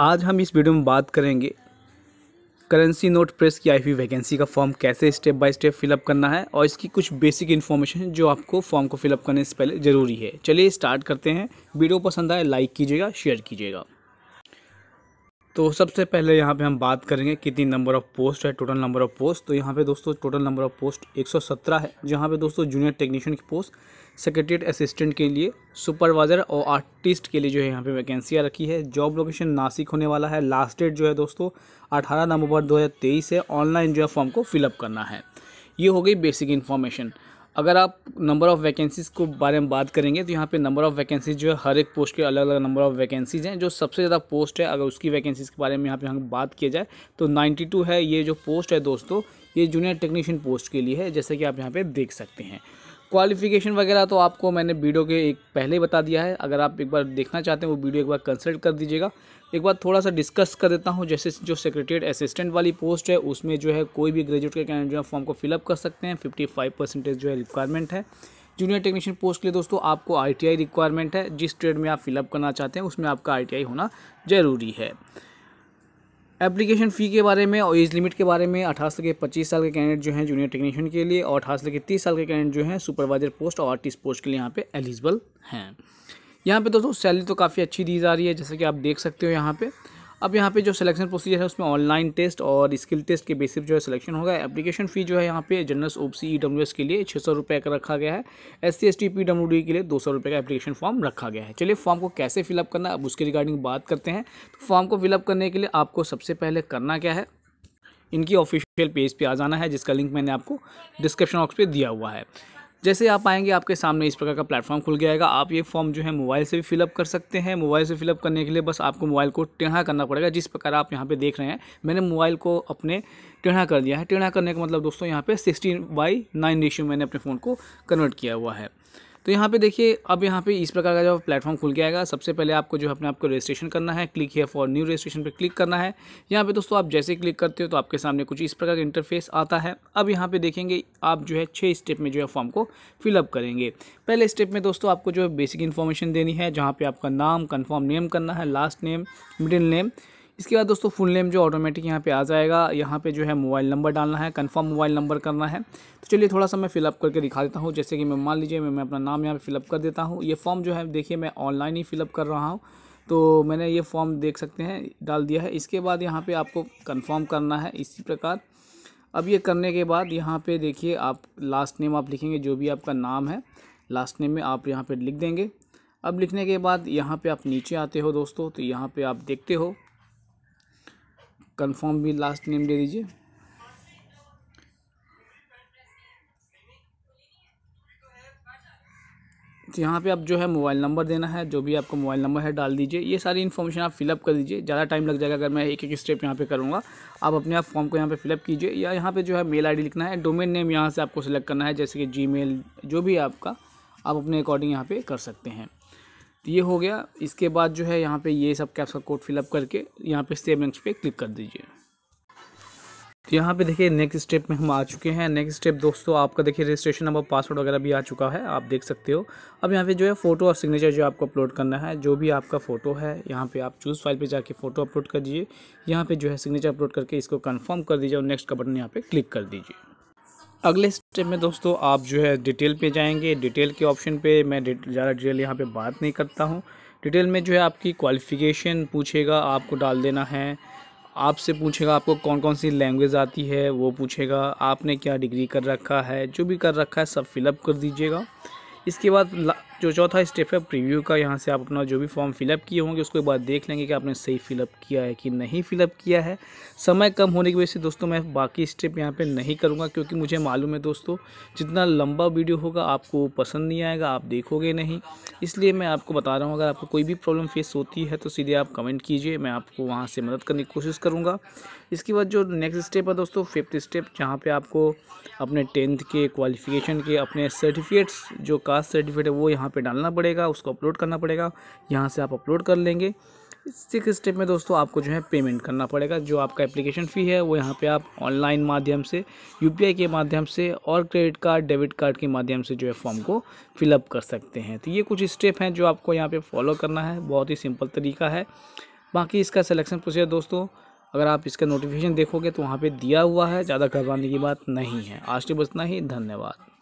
आज हम इस वीडियो में बात करेंगे करेंसी नोट प्रेस की आई वैकेंसी का फॉर्म कैसे स्टेप बाय स्टेप फिलअप करना है और इसकी कुछ बेसिक इन्फॉर्मेशन जो आपको फॉर्म को फिलअप करने से पहले ज़रूरी है चलिए स्टार्ट करते हैं वीडियो पसंद आए लाइक कीजिएगा शेयर कीजिएगा तो सबसे पहले यहाँ पे हम बात करेंगे कितनी नंबर ऑफ़ पोस्ट है टोटल नंबर ऑफ़ पोस्ट तो यहाँ पे दोस्तों टोटल नंबर ऑफ़ पोस्ट 117 है जहाँ पे दोस्तों जूनियर टेक्नीशियन की पोस्ट सेक्रेटरीट असिस्टेंट के लिए सुपरवाइज़र और आर्टिस्ट के लिए जो है यहाँ पे वैकेंसियाँ रखी है जॉब लोकेशन नासिक होने वाला है लास्ट डेट जो है दोस्तों अठारह नवंबर दो है ऑनलाइन जो है फॉर्म को फिलअप करना है ये हो गई बेसिक इन्फॉर्मेशन अगर आप नंबर ऑफ़ वैकेंसीज़ को बारे में बात करेंगे तो यहाँ पे नंबर ऑफ़ वैकेंसीज जो है हर एक पोस्ट के अलग अलग नंबर ऑफ़ वैकेंसीज़ हैं जो सबसे ज़्यादा पोस्ट है अगर उसकी वैकेंसीज़ के बारे में यहाँ पे हम बात किया जाए तो 92 है ये जो पोस्ट है दोस्तों ये जूनियर टेक्नीशियन पोस्ट के लिए है जैसे कि आप यहाँ पर देख सकते हैं क्वालिफिकेशन वगैरह तो आपको मैंने वीडियो के एक पहले ही बता दिया है अगर आप एक बार देखना चाहते हैं वो वीडियो एक बार कंसल्ट कर दीजिएगा एक बार थोड़ा सा डिस्कस कर देता हूँ जैसे जो सेक्रेटरीट असिस्टेंट वाली पोस्ट है उसमें जो है कोई भी ग्रेजुएट के कैंडिडेट जो है फॉर्म को फिलअप कर सकते हैं फिफ्टी फाइव परसेंटेज जो है रिक्वायरमेंट है जूनियर टेक्नीशियन पोस्ट के लिए दोस्तों आपको आई रिक्वायरमेंट है जिस ट्रेड में आप फिलअप करना चाहते हैं उसमें आपका आई होना ज़रूरी है एप्लीकेशन फ़ी के बारे में और एज लिमिट के बारे में अठारह से के पच्चीस साल के कैंडिडेट जो हैं जूनियर टेक्नीशियन के लिए और अठारह से के तीस साल के कैंडिडेट जो हैं सुपरवाइजर पोस्ट और आर्टिस्ट पोस्ट के लिए यहाँ पे एलिजिबल हैं यहाँ पे दोस्तों सैलरी तो काफ़ी अच्छी दी जा रही है जैसे कि आप देख सकते हो यहाँ पर अब यहाँ पे जो सिलेक्शन प्रोसीजर है उसमें ऑनलाइन टेस्ट और स्किल टेस्ट के बेसिस जो है सिलेक्शन होगा एप्लीकेशन फ़ी जो है यहाँ पे जनरल ओ सी के लिए छः सौ रुपये का रखा गया है S C S T P W D के लिए दो सौ रुपये का एप्लीकेशन फॉर्म रखा गया है चलिए फॉर्म को कैसे फिलअप करना अब उसके रिगार्डिंग बात करते हैं तो फॉर्म को फिलअप करने के लिए आपको सबसे पहले करना क्या है इनकी ऑफिशियल पेज पे आ जाना है जिसका लिंक मैंने आपको डिस्क्रिप्शन बॉक्स पे दिया हुआ है जैसे आप आएंगे आपके सामने इस प्रकार का प्लेटफॉर्म खुल जाएगा आप ये फॉर्म जो है मोबाइल से भी फिलअप कर सकते हैं मोबाइल से फिलअप करने के लिए बस आपको मोबाइल को टेढ़ा करना पड़ेगा जिस प्रकार आप यहाँ पे देख रहे हैं मैंने मोबाइल को अपने टेढ़ा कर दिया है टेढ़ा करने का मतलब दोस्तों यहाँ पे सिक्सटीन बाई नाइन रेशियो मैंने अपने फ़ोन को कन्वर्ट किया हुआ है तो यहाँ पे देखिए अब यहाँ पे इस प्रकार का जो प्लेटफॉर्म खुल के आएगा सबसे पहले आपको जो है अपने आपको रजिस्ट्रेशन करना है क्लिक है फॉर न्यू रजिस्ट्रेशन पर क्लिक करना है यहाँ पे दोस्तों आप जैसे क्लिक करते हो तो आपके सामने कुछ इस प्रकार का इंटरफेस आता है अब यहाँ पर देखेंगे आप जो है छः स्टेप में जो है फॉर्म को फिलअप करेंगे पहले स्टेप में दोस्तों आपको जो है बेसिक इन्फॉर्मेशन देनी है जहाँ पर आपका नाम कन्फर्म नेम करना है लास्ट नेम मिडिल नेम इसके बाद दोस्तों फुल नेम जो ऑटोमेटिक यहाँ पे आ जाएगा यहाँ पे जो है मोबाइल नंबर डालना है कंफर्म मोबाइल नंबर करना है तो चलिए थोड़ा सा मैं फिलअप करके दिखा देता हूँ जैसे कि मैं मान लीजिए मैं, मैं अपना नाम यहाँ पर फिलअप कर देता हूँ ये फॉर्म जो है देखिए मैं ऑनलाइन ही फिलअप कर रहा हूँ तो मैंने ये फॉर्म देख सकते हैं डाल दिया है इसके बाद यहाँ पर आपको कन्फर्म करना है इसी प्रकार अब ये करने के बाद यहाँ पर देखिए आप लास्ट नेम आप लिखेंगे जो भी आपका नाम है लास्ट नेम में आप यहाँ पर लिख देंगे अब लिखने के बाद यहाँ पे आप नीचे आते हो दोस्तों तो यहाँ पे आप देखते हो कंफर्म भी लास्ट नेम दे दीजिए तो यहाँ पे आप जो है मोबाइल नंबर देना है जो भी आपको मोबाइल नंबर है डाल दीजिए ये सारी इन्फॉर्मेशन आप फिलअप कर दीजिए ज़्यादा टाइम लग जाएगा अगर मैं एक एक स्टेप यहाँ पे करूँगा आप अपने आप फॉर्म को यहाँ पे फिलअप कीजिए या यहाँ पे जो है मेल आईडी लिखना है डोमेन नेम यहाँ से आपको सेलेक्ट करना है जैसे कि जी जो भी आपका आप अपने अकॉर्डिंग यहाँ पर कर सकते हैं तो ये हो गया इसके बाद जो है यहाँ पे ये सब कैप्सा कोड फिलअप करके यहाँ पे सेव नेक्स्ट पे क्लिक कर दीजिए तो यहाँ पे देखिए नेक्स्ट स्टेप में हम आ चुके हैं नेक्स्ट स्टेप दोस्तों आपका देखिए रजिस्ट्रेशन नंबर पासवर्ड वगैरह भी आ चुका है आप देख सकते हो अब यहाँ पे जो है फ़ोटो और सिग्नेचर जो आपको अपलोड करना है जो भी आपका फ़ोटो है यहाँ पे आप चूज़ फाइल पे जाके फ़ोटो अपलोड कर दीजिए यहाँ पे जो है सिग्नेचर अपलोड करके इसको कन्फर्म कर दीजिए और नेक्स्ट का बटन यहाँ पर क्लिक कर दीजिए अगले स्टेप में दोस्तों आप जो है डिटेल पे जाएंगे डिटेल के ऑप्शन पे मैं ज़्यादा डिटेल यहाँ पे बात नहीं करता हूँ डिटेल में जो है आपकी क्वालिफ़िकेशन पूछेगा आपको डाल देना है आपसे पूछेगा आपको कौन कौन सी लैंग्वेज आती है वो पूछेगा आपने क्या डिग्री कर रखा है जो भी कर रखा है सब फिलअप कर दीजिएगा इसके बाद जो चौथा स्टेप है प्रीव्यू का यहाँ से आप अपना जो भी फॉर्म फिलअप किए होंगे उसको एक बार देख लेंगे कि आपने सही फिलअप किया है कि नहीं फिलअप किया है समय कम होने की वजह से दोस्तों मैं बाकी स्टेप यहाँ पे नहीं करूँगा क्योंकि मुझे मालूम है दोस्तों जितना लंबा वीडियो होगा आपको पसंद नहीं आएगा आप देखोगे नहीं इसलिए मैं आपको बता रहा हूँ अगर आपको कोई भी प्रॉब्लम फेस होती है तो सीधे आप कमेंट कीजिए मैं आपको वहाँ से मदद करने की कोशिश करूँगा इसके बाद जो नेक्स्ट स्टेप है दोस्तों फिफ्थ स्टेप जहाँ पर आपको अपने टेंथ के क्वालिफिकेशन के अपने सर्टिफिकेट्स जो कास्ट सर्टिफिकेट है वो यहाँ वहाँ पे डालना पड़ेगा उसको अपलोड करना पड़ेगा यहाँ से आप अपलोड कर लेंगे सिक्स स्टेप में दोस्तों आपको जो है पेमेंट करना पड़ेगा जो आपका एप्लीकेशन फ़ी है वो यहाँ पे आप ऑनलाइन माध्यम से यूपीआई के माध्यम से और क्रेडिट कार्ड डेबिट कार्ड के माध्यम से जो है फॉर्म को फिलअप कर सकते हैं तो ये कुछ स्टेप हैं जो आपको यहाँ पे फॉलो करना है बहुत ही सिंपल तरीका है बाकी इसका सिलेक्शन प्रोसीजर दोस्तों अगर आप इसका नोटिफिकेशन देखोगे तो वहाँ पर दिया हुआ है ज़्यादा घबराने की बात नहीं है आज के बस इतना ही धन्यवाद